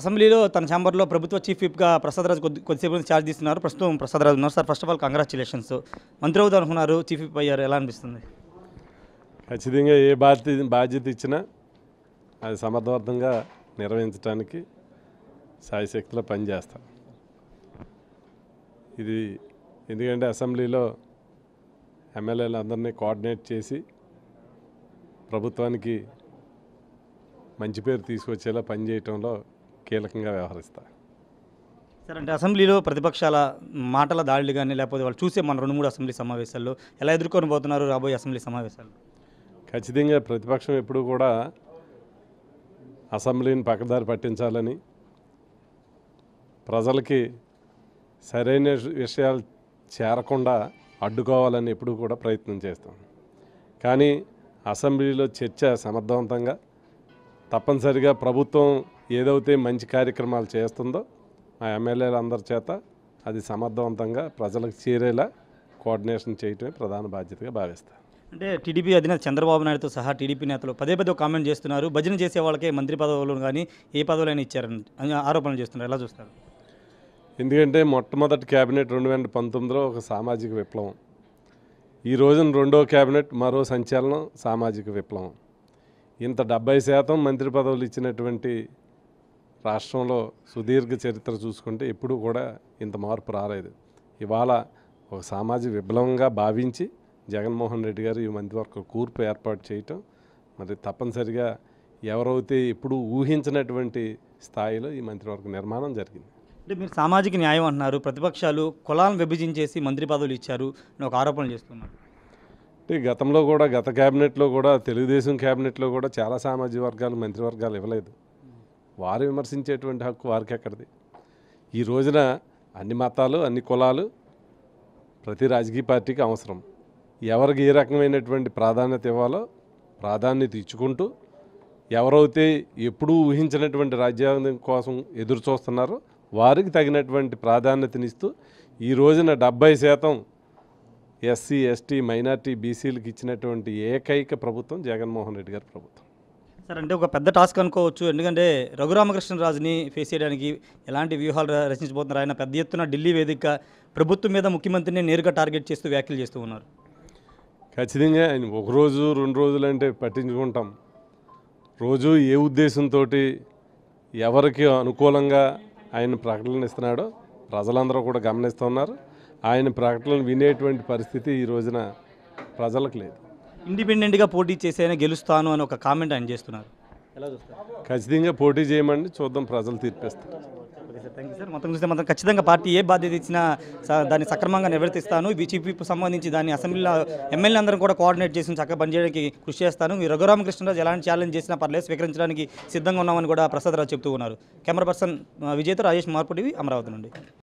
అసెంబ్లీలో తన ఛాంబర్లో ప్రభుత్వ చీఫ్ విప్గా రాజు కొద్ది కొద్దిసేపు నుంచి ఛార్జ్ తీస్తున్నారు ప్రస్తుతం ప్రసాదరాజు ఉన్నారు sir first of all congratulations మంత్రి అవుతారు అనుకున్నారు చీఫ్ విప్ అయ్యారు ఎలా అనిపిస్తుంది ఖచ్చితంగా ఏ బాధ్యత బాధ్యత ఇచ్చినా అది సమర్థవంతంగా నిర్వహించడానికి సాయశక్తిలో పనిచేస్తాం ఇది ఎందుకంటే అసెంబ్లీలో ఎమ్మెల్యేలందరినీ కోఆర్డినేట్ చేసి ప్రభుత్వానికి మంచి పేరు తీసుకొచ్చేలా పనిచేయటంలో కీలకంగా వ్యవహరిస్తాయి సార్ అంటే అసెంబ్లీలో ప్రతిపక్షాల మాటల దాడులు కానీ లేకపోతే వాళ్ళు చూసే మన రెండు మూడు అసెంబ్లీ సమావేశాల్లో ఎలా ఎదుర్కొని పోతున్నారు రాబోయే అసెంబ్లీ సమావేశాలు ఖచ్చితంగా ప్రతిపక్షం ఎప్పుడూ కూడా అసెంబ్లీని పక్కదారి పట్టించాలని ప్రజలకి సరైన విషయాలు చేరకుండా అడ్డుకోవాలని ఎప్పుడూ కూడా ప్రయత్నం చేస్తాం కానీ అసెంబ్లీలో చర్చ సమర్థవంతంగా తప్పనిసరిగా ప్రభుత్వం ఏదైతే మంచి కార్యక్రమాలు చేస్తుందో ఆ ఎమ్మెల్యేలందరి చేత అది సమర్థవంతంగా ప్రజలకు చేరేలా కోఆర్డినేషన్ చేయటమే ప్రధాన బాధ్యతగా భావిస్తాను అంటే టీడీపీ అధినేత చంద్రబాబు నాయుడుతో సహా టీడీపీ నేతలు పదే పదే కామెంట్ చేస్తున్నారు భజన చేసే వాళ్ళకే మంత్రి పదవులు కానీ ఏ పదవులైనా ఇచ్చారని ఆరోపణలు చేస్తున్నారు ఎలా చూస్తారు ఎందుకంటే మొట్టమొదటి క్యాబినెట్ రెండు వేల పంతొమ్మిదిలో ఒక సామాజిక విప్లవం ఈ రోజున రెండో క్యాబినెట్ మరో సంచలనం సామాజిక విప్లవం ఇంత డెబ్బై శాతం మంత్రి పదవులు ఇచ్చినటువంటి రాష్ట్రంలో సుదీర్ఘ చరిత్ర చూసుకుంటే ఎప్పుడు కూడా ఇంత మార్పు రాలేదు ఇవాళ ఒక సామాజిక విప్లవంగా భావించి జగన్మోహన్ రెడ్డి గారు ఈ మంత్రివర్గ కూర్పు ఏర్పాటు చేయటం మరి తప్పనిసరిగా ఎవరైతే ఎప్పుడు ఊహించినటువంటి స్థాయిలో ఈ మంత్రివర్గ నిర్మాణం జరిగింది అంటే మీరు సామాజిక న్యాయం అంటున్నారు ప్రతిపక్షాలు కులాలను విభజించేసి మంత్రి పదవులు ఇచ్చారు అని ఒక ఆరోపణలు చేస్తున్నారు గతంలో కూడా గత క్యాబినెట్లో కూడా తెలుగుదేశం క్యాబినెట్లో కూడా చాలా సామాజిక వర్గాలు మంత్రివర్గాలు ఇవ్వలేదు వారు విమర్శించేటువంటి హక్కు వారికి ఎక్కడిది ఈ రోజున అన్ని మతాలు అన్ని కులాలు ప్రతి రాజకీయ పార్టీకి అవసరం ఎవరికి ఏ రకమైనటువంటి ప్రాధాన్యత ఇవ్వాలో ప్రాధాన్యత ఇచ్చుకుంటూ ఎవరైతే ఎప్పుడూ ఊహించినటువంటి రాజ్యాంగం కోసం ఎదురు చూస్తున్నారో వారికి తగినటువంటి ప్రాధాన్యతనిస్తూ ఈ రోజున డెబ్బై శాతం ఎస్సీ ఎస్టీ మైనార్టీ బీసీలకు ఇచ్చినటువంటి ఏకైక ప్రభుత్వం జగన్మోహన్ రెడ్డి గారి ప్రభుత్వం సార్ అంటే ఒక పెద్ద టాస్క్ అనుకోవచ్చు ఎందుకంటే రఘురామకృష్ణరాజుని ఫేస్ చేయడానికి ఎలాంటి వ్యూహాలు రచించబోతున్నారు ఆయన పెద్ద ఎత్తున ఢిల్లీ వేదిక ప్రభుత్వం మీద ముఖ్యమంత్రిని నేరుగా టార్గెట్ చేస్తూ వ్యాఖ్యలు చేస్తూ ఉన్నారు ఖచ్చితంగా ఆయన ఒకరోజు రెండు రోజులు అంటే పట్టించుకుంటాం రోజు ఏ ఉద్దేశంతో ఎవరికి అనుకూలంగా ఆయన ప్రకటనలు ఇస్తున్నాడో ప్రజలందరూ కూడా గమనిస్తున్నారు ఆయన ప్రకటనలు వినేటువంటి పరిస్థితి ఈ రోజున ప్రజలకు లేదు ఇండిపెండెంట్గా పోటీ చేసైనా గెలుస్తాను అని ఒక కామెంట్ ఆయన చేస్తున్నారు ఖచ్చితంగా పోటీ చేయమండి చూద్దాం ప్రజలు తీర్పిస్తారు మొత్తం చూస్తే మొత్తం ఖచ్చితంగా పార్టీ ఏ బాధ్యత ఇచ్చినా దాన్ని సక్రమంగా నివర్తిస్తాను బీజేపీకి సంబంధించి దాన్ని అసెంబ్లీలో ఎమ్మెల్యే అందరం కూడా కోఆర్డినేట్ చేసి చక్కగా పనిచేయడానికి కృషి చేస్తాను మీరు రఘురామకృష్ణరాజు ఎలాంటి ఛాలెంజ్ చేసినా పర్లేదు స్వీకరించడానికి సిద్ధంగా ఉన్నామని కూడా ప్రసాద్ రావు చెప్తూ ఉన్నారు కెమెరా పర్సన్ విజేత రాజేష్ మార్పుడివి అమరావతి నుండి